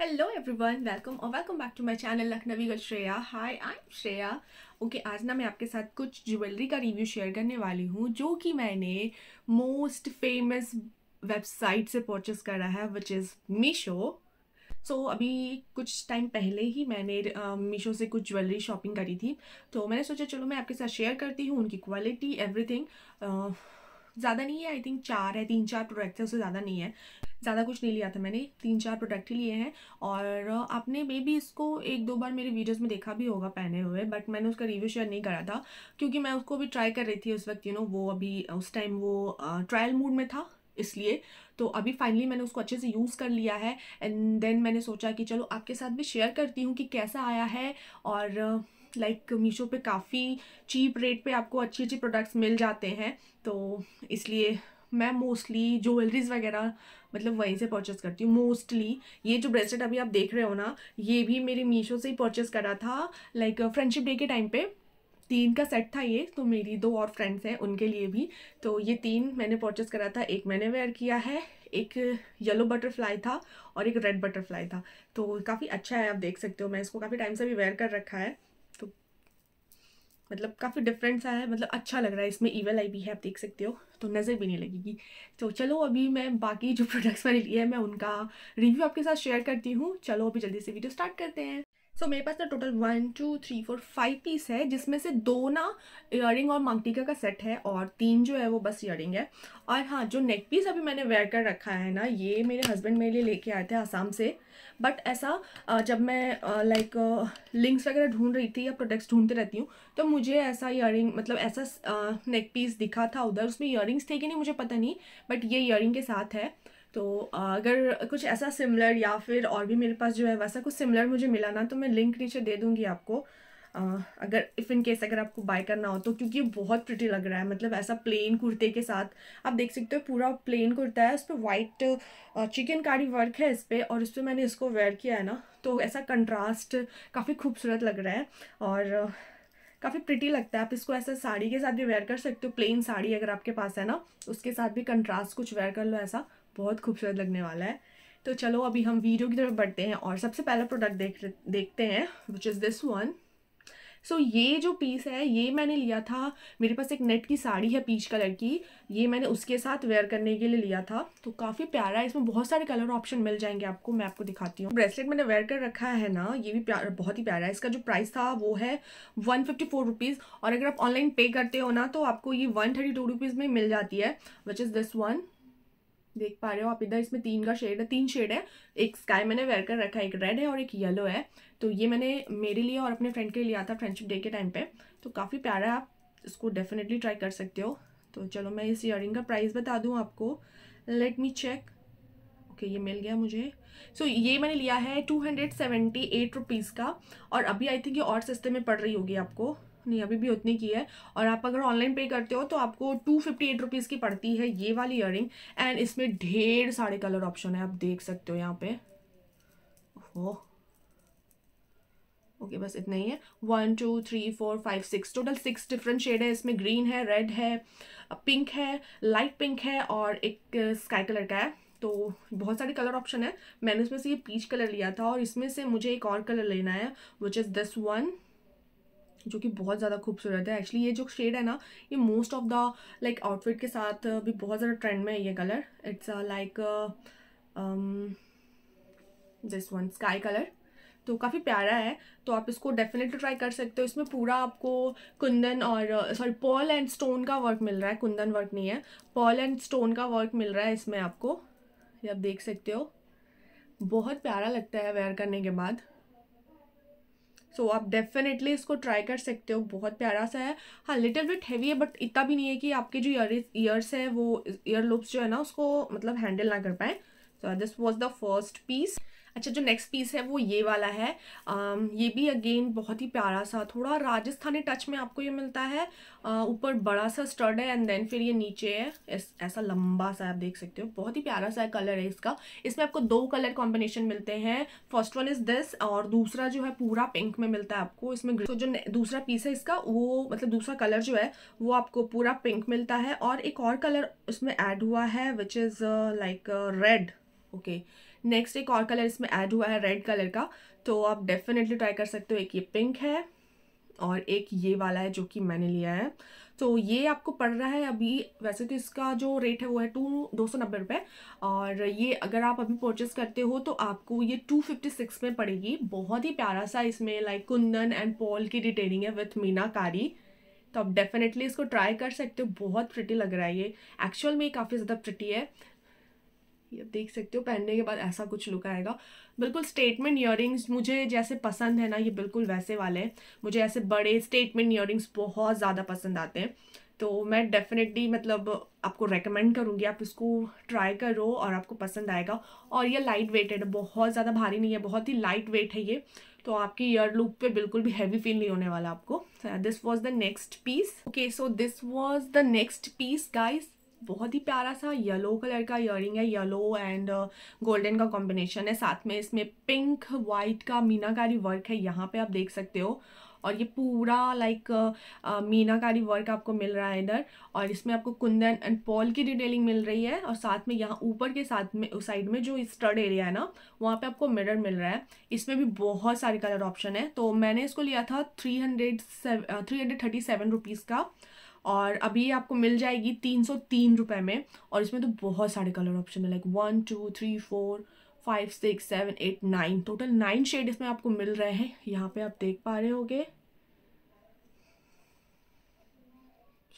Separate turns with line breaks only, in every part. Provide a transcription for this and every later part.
hello everyone welcome और welcome back to my channel Lakhnavi का Shreya hi I am Shreya okay आज ना मैं आपके साथ कुछ ज्वेलरी का रिव्यू शेयर करने वाली हूँ जो कि मैंने मोस्ट फेमस वेबसाइट से परचेस करा है which is Meesho so so, अभी कुछ टाइम पहले ही मैंने मीशो से कुछ ज्वेलरी शॉपिंग करी थी तो मैंने सोचा चलो मैं आपके साथ शेयर करती हूँ उनकी क्वालिटी एवरीथिंग ज़्यादा नहीं है आई थिंक चार है तीन चार प्रोडक्ट है उससे ज़्यादा नहीं है ज़्यादा कुछ नहीं लिया था मैंने तीन चार प्रोडक्ट ही लिए हैं और आपने मे भी इसको एक दो बार मेरे वीडियोस में देखा भी होगा पहने हुए बट मैंने उसका रिव्यू शेयर नहीं करा था क्योंकि मैं उसको भी ट्राई कर रही थी उस वक्त यू नो वो अभी उस टाइम वो ट्रायल मूड में था इसलिए तो अभी फाइनली मैंने उसको अच्छे से यूज़ कर लिया है एंड देन मैंने सोचा कि चलो आपके साथ भी शेयर करती हूँ कि कैसा आया है और लाइक मीशो पे काफ़ी चीप रेट पे आपको अच्छी अच्छी प्रोडक्ट्स मिल जाते हैं तो इसलिए मैं मोस्टली ज्वेलरीज वगैरह मतलब वहीं से परचेस करती हूँ मोस्टली ये जो ब्रेसलेट अभी आप देख रहे हो ना ये भी मेरे मीशो से ही परचेस करा था लाइक फ्रेंडशिप डे के टाइम पे तीन का सेट था ये तो मेरी दो और फ्रेंड्स हैं उनके लिए भी तो ये तीन मैंने परचेस करा था एक मैंने वेयर किया है एक येलो बटरफ्लाई था और एक रेड बटरफ्लाई था तो काफ़ी अच्छा है आप देख सकते हो मैं इसको काफ़ी टाइम से भी वेयर कर रखा है मतलब काफ़ी डिफरेंट सा है मतलब अच्छा लग रहा है इसमें ईवल आई भी है आप देख सकते हो तो नज़र भी नहीं लगेगी तो चलो अभी मैं बाकी जो प्रोडक्ट्स मैंने लिए हैं मैं उनका रिव्यू आपके साथ शेयर करती हूँ चलो अभी जल्दी से वीडियो स्टार्ट करते हैं सो so, मेरे पास ना total one two three four five piece है जिसमें से दो ना इयर और मांगटीका का सेट है और तीन जो है वो बस इयर है और हाँ जो नेक पीस अभी मैंने वेयर कर रखा है ना ये मेरे हस्बैंड मेरे लिए लेके आए थे आसाम से बट ऐसा जब मैं लाइक लिंक्स वगैरह ढूंढ रही थी या प्रोडक्ट्स ढूंढते रहती हूँ तो मुझे ऐसा इयर मतलब ऐसा नेक पीस दिखा था उधर उसमें इयर थे कि नहीं मुझे पता नहीं बट ये इयर के साथ है तो अगर कुछ ऐसा सिमिलर या फिर और भी मेरे पास जो है वैसा कुछ सिमिलर मुझे मिला ना तो मैं लिंक नीचे दे दूँगी आपको अगर इफ़ इन केस अगर आपको बाय करना हो तो क्योंकि ये बहुत प्रिटी लग रहा है मतलब ऐसा प्लेन कुर्ते के साथ आप देख सकते हो पूरा प्लेन कुर्ता है उस पर वाइट चिकन कारी वर्क है इस पर और उस पर मैंने इसको वेयर किया है ना तो ऐसा कंट्रास्ट काफ़ी खूबसूरत लग रहा है और काफ़ी प्रिटी लगता है आप इसको ऐसा साड़ी के साथ भी वेयर कर सकते हो प्लेन साड़ी अगर आपके पास है ना उसके साथ भी कंट्रास्ट कुछ वेयर कर लो ऐसा बहुत खूबसूरत लगने वाला है तो चलो अभी हम वीडियो की तरफ बढ़ते हैं और सबसे पहला प्रोडक्ट देख देखते हैं which is this one so so, ये जो पीस है ये मैंने लिया था मेरे पास एक नेट की साड़ी है पीच कलर की ये मैंने उसके साथ वेयर करने के लिए लिया था तो काफ़ी प्यारा है इसमें बहुत सारे कलर ऑप्शन मिल जाएंगे आपको मैं आपको दिखाती हूँ ब्रेसलेट मैंने वेयर कर रखा है ना ये भी प्यार बहुत ही प्यारा है इसका जो प्राइस था वो है वन फिफ्टी फोर रुपीज़ और अगर आप ऑनलाइन पे करते हो ना तो आपको ये वन थर्टी टू रुपीज़ में मिल जाती है विच इज़ दिस वन देख पा रहे हो आप इधर इसमें तीन का शेड है तीन शेड है एक स्काई मैंने वेयर कर रखा है एक रेड है और एक येलो है तो ये मैंने मेरे लिए और अपने फ्रेंड के लिए लिया था फ्रेंडशिप डे के टाइम पे तो काफ़ी प्यारा है आप इसको डेफिनेटली ट्राई कर सकते हो तो चलो मैं इस ईयरिंग का प्राइस बता दूँ आपको लेट मी चेक ओके ये मिल गया मुझे सो so, ये मैंने लिया है two hundred seventy eight rupees का और अभी आई थिंक ये और सस्ते में पड़ रही होगी आपको नहीं अभी भी उतनी की है और आप अगर ऑनलाइन पे करते हो तो आपको टू फिफ्टी एट रुपीज़ की पड़ती है ये वाली इयर एंड इसमें ढेर सारे कलर ऑप्शन है आप देख सकते हो यहाँ पे हो ओके okay, बस इतना ही है one two three four five six total six different shade है इसमें ग्रीन है रेड है पिंक है लाइट पिंक है और एक स्काई uh, कलर का है तो बहुत सारे कलर ऑप्शन है मैंने इसमें से ये पीच कलर लिया था और इसमें से मुझे एक और कलर लेना है विच इज़ दिस वन जो कि बहुत ज़्यादा खूबसूरत है एक्चुअली ये जो शेड है ना ये most of the like outfit के साथ भी बहुत ज़्यादा ट्रेंड में है ये colour it's like this one sky colour तो काफ़ी प्यारा है तो आप इसको डेफिनेटली ट्राई कर सकते हो इसमें पूरा आपको कुंदन और सॉरी पॉल एंड स्टोन का वर्क मिल रहा है कुंदन वर्क नहीं है पॉल एंड स्टोन का वर्क मिल रहा है इसमें आपको ये आप देख सकते हो बहुत प्यारा लगता है वेयर करने के बाद सो तो आप डेफिनेटली इसको ट्राई कर सकते हो बहुत प्यारा सा है हाँ लिटिल बिट हैवी है बट इतना भी नहीं है कि आपके जो ईयर ईयर्स है वो ईयर लूप्स जो है ना उसको मतलब हैंडल ना कर पाए so this was the first piece अच्छा जो नेक्स्ट पीस है वो ये वाला है um, ये भी अगेन बहुत ही प्यारा सा थोड़ा राजस्थानी टच में आपको ये मिलता है ऊपर बड़ा सा स्टड है एंड देन फिर ये नीचे है इस ऐसा लंबा सा आप देख सकते हो बहुत ही प्यारा सा कलर है इसका इसमें आपको दो कलर कॉम्बिनेशन मिलते हैं फर्स्ट वन इज़ दिस और दूसरा जो है पूरा पिंक में मिलता है आपको इसमें तो जो दूसरा पीस है इसका वो मतलब दूसरा कलर जो है वो आपको पूरा पिंक मिलता है और एक और कलर इसमें ऐड हुआ है which is like red okay next एक और कलर इसमें ऐड हुआ है रेड कलर का तो आप डेफिनेटली ट्राई कर सकते हो एक ये पिंक है और एक ये वाला है जो कि मैंने लिया है तो ये आपको पड़ रहा है अभी वैसे तो इसका जो रेट है वो है टू दो सौ नब्बे रुपये और ये अगर आप अभी परचेस करते हो तो आपको ये टू फिफ्टी सिक्स में पड़ेगी बहुत ही प्यारा सा इसमें लाइक कुंदन एंड पॉल की डिटेलिंग है विथ मीनाकारी तो आप डेफिनेटली इसको ट्राई कर सकते हो बहुत प्रिटी लग रहा है ये एक्चुअल में काफ़ी ज़्यादा प्रिटी है ये देख सकते हो पहनने के बाद ऐसा कुछ लुक आएगा बिल्कुल स्टेटमेंट ईयर मुझे जैसे पसंद है ना ये बिल्कुल वैसे वाले हैं मुझे ऐसे बड़े स्टेटमेंट ईयर बहुत ज़्यादा पसंद आते हैं तो मैं डेफिनेटली मतलब आपको रेकमेंड करूँगी आप इसको ट्राई करो और आपको पसंद आएगा और ये लाइट वेटेड बहुत ज़्यादा भारी नहीं है बहुत ही लाइट वेट है ये तो आपकी ईयर लुक पे बिल्कुल भी हैवी फील नहीं होने वाला आपको this was the next piece okay so this was the next piece guys बहुत ही प्यारा सा येलो कलर का इयरिंग है येलो एंड गोल्डन का कॉम्बिनेशन है साथ में इसमें पिंक वाइट का मीनाकारी वर्क है यहाँ पे आप देख सकते हो और ये पूरा like uh, uh, meenakari work आपको मिल रहा है इधर और इसमें आपको कुंदन एंड पॉल की डिटेलिंग मिल रही है और साथ में यहाँ ऊपर के साथ में उस साइड में जो स्टड एरिया है ना वहाँ पे आपको मिरर मिल रहा है इसमें भी बहुत सारे कलर ऑप्शन है तो मैंने इसको लिया था three hundred three hundred thirty seven rupees का और अभी ये आपको मिल जाएगी तीन सौ तीन रुपये में और इसमें तो बहुत सारे कलर ऑप्शन है like one two three four five six seven eight nine total nine shade इसमें आपको मिल रहे हैं यहाँ पे आप देख पा रहे होगे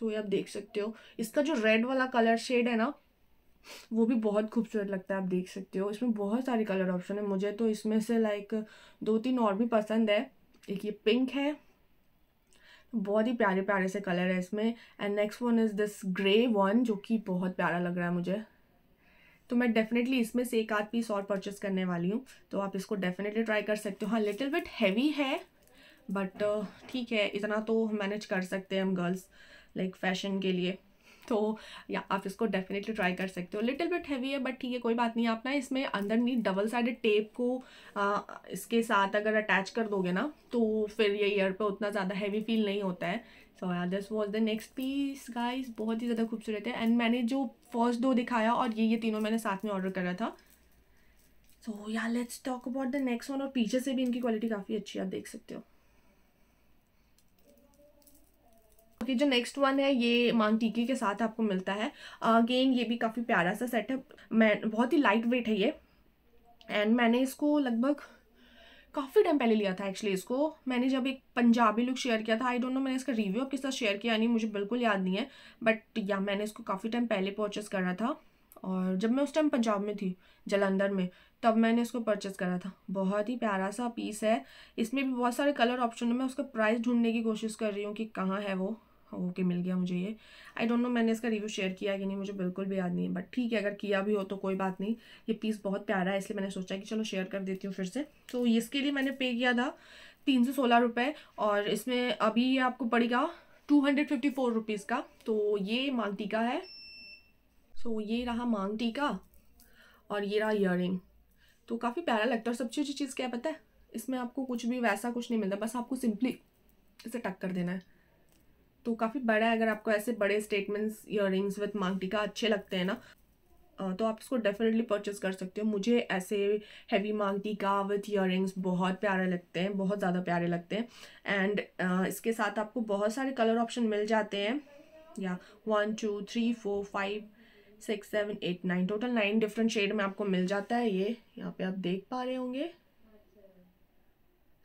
सो ये आप देख सकते हो इसका जो रेड वाला कलर शेड है ना वो भी बहुत खूबसूरत लगता है आप देख सकते हो इसमें बहुत सारे कलर ऑप्शन है मुझे तो इसमें से लाइक दो तीन और भी पसंद है एक ये पिंक है बहुत ही प्यारे प्यारे से कलर है इसमें and next one is this grey one जो कि बहुत प्यारा लग रहा है मुझे तो मैं डेफिनेटली इसमें से एक आध पीस और परचेस करने वाली हूँ तो आप इसको डेफिनेटली ट्राई कर सकते हो हाँ लिटिल बिट हैवी है बट uh, ठीक है इतना तो मैनेज कर सकते हैं हम गर्ल्स लाइक फैशन के लिए तो या आप इसको डेफिनेटली ट्राई कर सकते हो लिटिल बिट हैवी है बट ठीक है कोई बात नहीं आप ना इसमें अंदर नहीं डबल साइडेड टेप को आ, इसके साथ अगर अटैच कर दोगे ना तो फिर ये ईयर पे उतना ज़्यादा हैवी फील नहीं होता है सो या this was the next piece guys बहुत ही ज़्यादा खूबसूरत है एंड मैंने जो फर्स्ट दो दिखाया और ये ये तीनों मैंने साथ में ऑर्डर करा था सो या let's talk about the next one और पीछे से भी इनकी क्वालिटी काफ़ी अच्छी है आप देख सकते हो ओके जो नेक्स्ट वन है ये मांग टीके के साथ आपको मिलता है अगेन ये भी काफ़ी प्यारा सा सेटअप मैं बहुत ही लाइट वेट है ये एंड मैंने इसको लगभग काफ़ी टाइम पहले लिया था एक्चुअली इसको मैंने जब एक पंजाबी लुक शेयर किया था आई डोंट नो मैंने इसका रिव्यू आपके साथ शेयर किया नहीं मुझे बिल्कुल याद नहीं है बट या मैंने इसको काफ़ी टाइम पहले परचेस करा था और जब मैं उस टाइम पंजाब में थी जलंधर में तब मैंने इसको परचेस करा था बहुत ही प्यारा सा पीस है इसमें भी बहुत सारे कलर ऑप्शन है मैं उसका प्राइस ढूंढने की कोशिश कर रही हूँ कि कहाँ है वो ओके okay, मिल गया मुझे ये आई डोंट नो मैंने इसका रिव्यू शेयर किया कि नहीं मुझे बिल्कुल भी याद नहीं है बट ठीक है अगर किया भी हो तो कोई बात नहीं ये पीस बहुत प्यारा है इसलिए मैंने सोचा कि चलो शेयर कर देती हूँ फिर से तो इसके लिए मैंने पे किया था तीन सौ सोलह रुपये और इसमें अभी ये आपको पड़ेगा two hundred fifty four rupees का तो ये मांग टीका है सो so, ये रहा मांग टीका और ये रहा इयर तो काफ़ी प्यारा लगता है और सबसे अच्छी चीज़ क्या पता है इसमें आपको कुछ भी वैसा कुछ नहीं मिलता बस आपको सिंपली इसे टक कर देना है तो काफ़ी बड़ा है अगर आपको ऐसे बड़े statements earrings with maang tikka अच्छे लगते हैं ना तो आप इसको डेफिनेटली परचेस कर सकते हो मुझे ऐसे heavy maang tikka with earrings बहुत प्यारे लगते हैं बहुत ज़्यादा प्यारे लगते हैं एंड इसके साथ आपको बहुत सारे कलर ऑप्शन मिल जाते हैं या one two three four five six seven eight nine total nine different shade में आपको मिल जाता है ये यहाँ पे आप देख पा रहे होंगे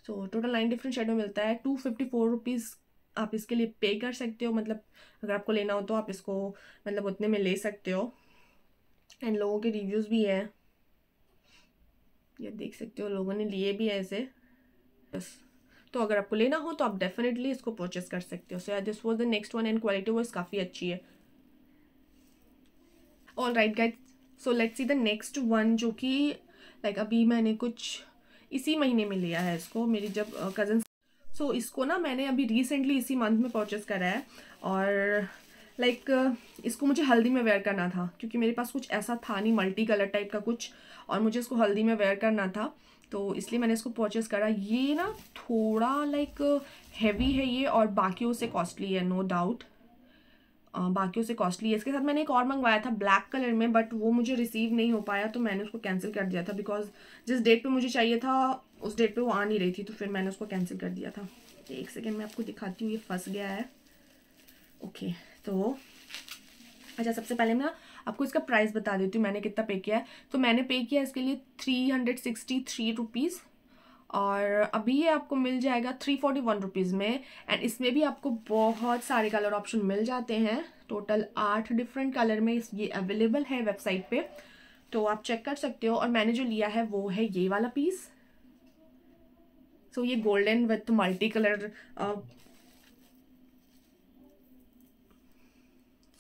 so total nine different shade में मिलता है टू फिफ्टी फोर रुपीज़ आप इसके लिए पे कर सकते हो मतलब अगर आपको लेना हो तो आप इसको मतलब उतने में ले सकते हो एंड लोगों के रिव्यूज़ भी हैं ये देख सकते हो लोगों ने लिए भी है इसे बस तो अगर आपको लेना हो तो आप डेफिनेटली इसको परचेस कर सकते हो सो या this was the next one and quality wise काफ़ी अच्छी है all right guys so let see the next one जो कि लाइक like, अभी मैंने कुछ इसी महीने में लिया है इसको मेरी जब कज़न सो इसको ना मैंने अभी रिसेंटली इसी मंथ में परचेस करा है और लाइक like, इसको मुझे हल्दी में वेयर करना था क्योंकि मेरे पास कुछ ऐसा था नहीं मल्टी कलर टाइप का कुछ और मुझे इसको हल्दी में वेयर करना था तो इसलिए मैंने इसको परचेस करा ये ना थोड़ा लाइक like, हैवी है ये और बाकियों से कॉस्टली है नो no डाउट बाकियों से कॉस्टली है इसके साथ मैंने एक और मंगवाया था ब्लैक कलर में बट वो मुझे रिसीव नहीं हो पाया तो मैंने उसको कैंसिल कर दिया था बिकॉज जिस डेट पे मुझे चाहिए था उस डेट पे वो आ नहीं रही थी तो फिर मैंने उसको कैंसिल कर दिया था एक सेकेंड मैं आपको दिखाती हूँ ये फंस गया है ओके तो अच्छा सबसे पहले मैं आपको इसका प्राइस बता देती हूँ मैंने कितना पे किया है तो मैंने पे किया इसके लिए three hundred sixty three rupees और अभी ये आपको मिल जाएगा थ्री फोर्टी वन रुपीज़ में एंड इसमें भी आपको बहुत सारे कलर ऑप्शन मिल जाते हैं टोटल आठ डिफरेंट कलर में ये अवेलेबल है वेबसाइट पे तो आप चेक कर सकते हो और मैंने जो लिया है वो है ये वाला पीस सो so, ये golden with multi colour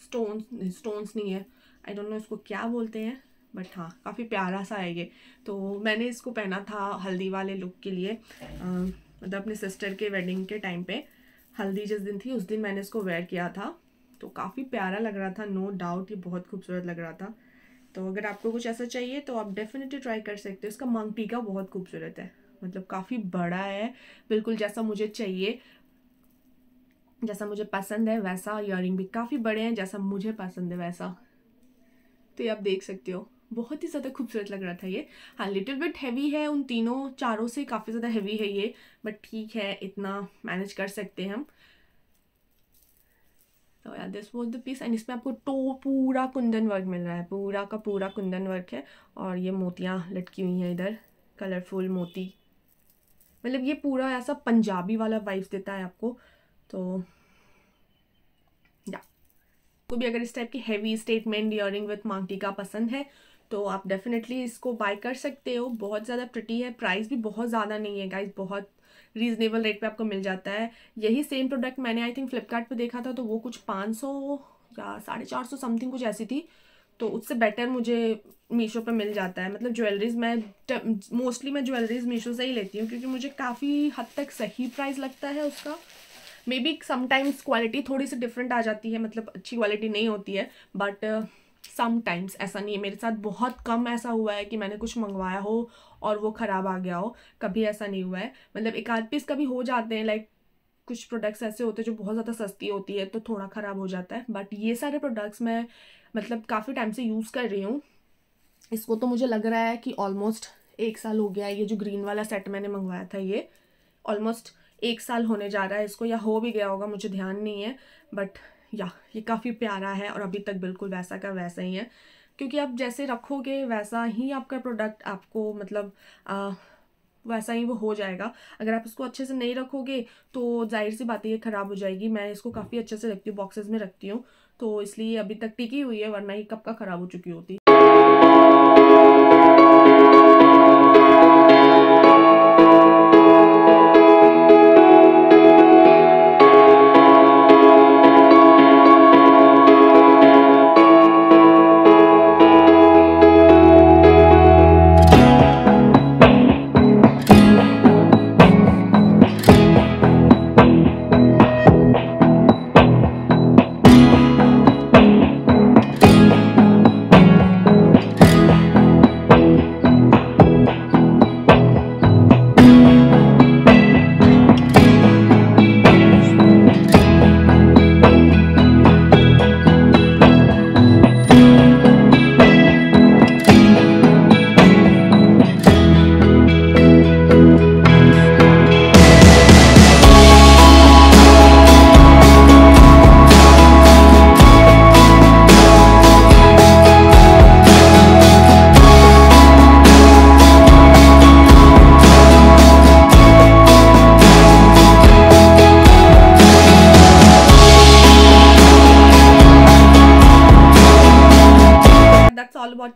stones stones नहीं है आई डोंट नो इसको क्या बोलते हैं बट हाँ काफ़ी प्यारा सा है ये तो मैंने इसको पहना था हल्दी वाले लुक के लिए मतलब अपने सिस्टर के वेडिंग के टाइम पे हल्दी जिस दिन थी उस दिन मैंने इसको वेयर किया था तो काफ़ी प्यारा लग रहा था नो no डाउट ये बहुत खूबसूरत लग रहा था तो अगर आपको कुछ ऐसा चाहिए तो आप डेफिनेटली ट्राई कर सकते हो इसका मंग टीका बहुत खूबसूरत है मतलब काफ़ी बड़ा है बिल्कुल जैसा मुझे चाहिए जैसा मुझे पसंद है वैसा इयर भी काफ़ी बड़े हैं जैसा मुझे पसंद है वैसा तो ये आप देख सकते हो बहुत ही ज़्यादा खूबसूरत लग रहा था ये हाँ लिटिल बिट हैवी है उन तीनों चारों से काफ़ी ज़्यादा हैवी है ये बट ठीक है इतना मैनेज कर सकते हैं हम तो यार this was the piece and इसमें आपको टो पूरा कुंदन वर्क मिल रहा है पूरा का पूरा कुंदन वर्क है और ये मोतियाँ लटकी हुई हैं इधर कलरफुल मोती मतलब ये पूरा ऐसा पंजाबी वाला वाइफ देता है आपको तो या को भी अगर इस टाइप की heavy statement earring with maang tikka पसंद है तो आप डेफिनेटली इसको बाय कर सकते हो बहुत ज़्यादा प्रटी है प्राइस भी बहुत ज़्यादा नहीं है गाइज बहुत रीज़नेबल रेट पे आपको मिल जाता है यही सेम प्रोडक्ट मैंने आई थिंक फ्लिपकार्ट देखा था तो वो कुछ पाँच सौ या साढ़े चार सौ समथिंग कुछ ऐसी थी तो उससे बेटर मुझे मीशो पे मिल जाता है मतलब ज्वेलरीज मैं मोस्टली मैं ज्वेलरीज मीशो से ही लेती हूँ क्योंकि मुझे काफ़ी हद तक सही प्राइस लगता है उसका मे बी समटाइम्स क्वालिटी थोड़ी सी डिफरेंट आ जाती है मतलब अच्छी क्वालिटी नहीं होती है बट समटाइम्स ऐसा नहीं है मेरे साथ बहुत कम ऐसा हुआ है कि मैंने कुछ मंगवाया हो और वो ख़राब आ गया हो कभी ऐसा नहीं हुआ है मतलब एक आध पीस कभी हो जाते हैं लाइक कुछ प्रोडक्ट्स ऐसे होते हैं जो बहुत ज़्यादा सस्ती होती है तो थोड़ा ख़राब हो जाता है बट ये सारे प्रोडक्ट्स मैं मतलब काफ़ी टाइम से यूज़ कर रही हूँ इसको तो मुझे लग रहा है कि ऑलमोस्ट एक साल हो गया है ये जो ग्रीन वाला सेट मैंने मंगवाया था ये ऑलमोस्ट एक साल होने जा रहा है इसको या हो भी गया होगा मुझे ध्यान नहीं है बट या ये काफ़ी प्यारा है और अभी तक बिल्कुल वैसा का वैसा ही है क्योंकि आप जैसे रखोगे वैसा ही आपका प्रोडक्ट आपको मतलब आ, वैसा ही वो हो जाएगा अगर आप इसको अच्छे से नहीं रखोगे तो जाहिर सी बात ये ख़राब हो जाएगी मैं इसको काफ़ी अच्छे से रखती हूँ बॉक्सेस में रखती हूँ तो इसलिए अभी तक टिकी हुई है वरना ये कब का ख़राब हो चुकी होती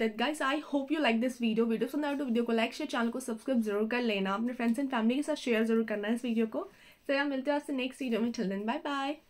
about it guys i hope you like this video video सुंदर तो वीडियो को लाइक शेयर चैनल को सब्सक्राइब जरूर कर लेना अपने फ्रेंड्स एंड फैमिली के साथ शेयर जरूर करना इस वीडियो को फिर हम मिलते हैं आपसे नेक्स्ट वीडियो में चल दिन बाय बाय